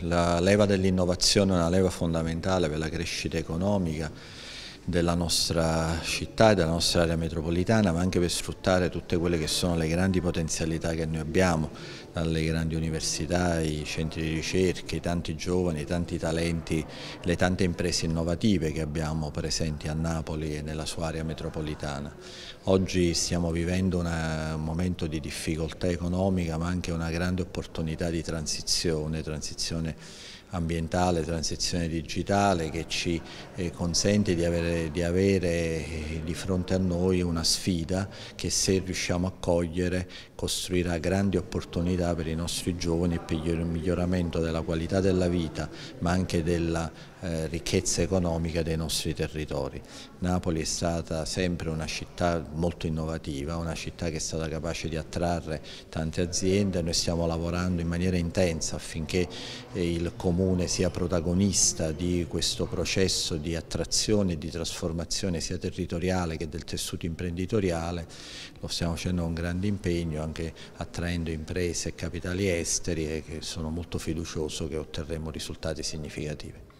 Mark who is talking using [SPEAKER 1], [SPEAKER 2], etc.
[SPEAKER 1] La leva dell'innovazione è una leva fondamentale per la crescita economica della nostra città e della nostra area metropolitana, ma anche per sfruttare tutte quelle che sono le grandi potenzialità che noi abbiamo, dalle grandi università, i centri di ricerca, i tanti giovani, i tanti talenti, le tante imprese innovative che abbiamo presenti a Napoli e nella sua area metropolitana. Oggi stiamo vivendo una, un momento di difficoltà economica, ma anche una grande opportunità di transizione, transizione ambientale, transizione digitale che ci eh, consente di avere, di avere eh, di fronte a noi una sfida che se riusciamo a cogliere costruirà grandi opportunità per i nostri giovani e per il miglioramento della qualità della vita ma anche della eh, ricchezza economica dei nostri territori. Napoli è stata sempre una città molto innovativa, una città che è stata capace di attrarre tante aziende, noi stiamo lavorando in maniera intensa affinché il comune Comune sia protagonista di questo processo di attrazione e di trasformazione sia territoriale che del tessuto imprenditoriale, lo stiamo facendo con grande impegno anche attraendo imprese e capitali esteri eh, e sono molto fiducioso che otterremo risultati significativi.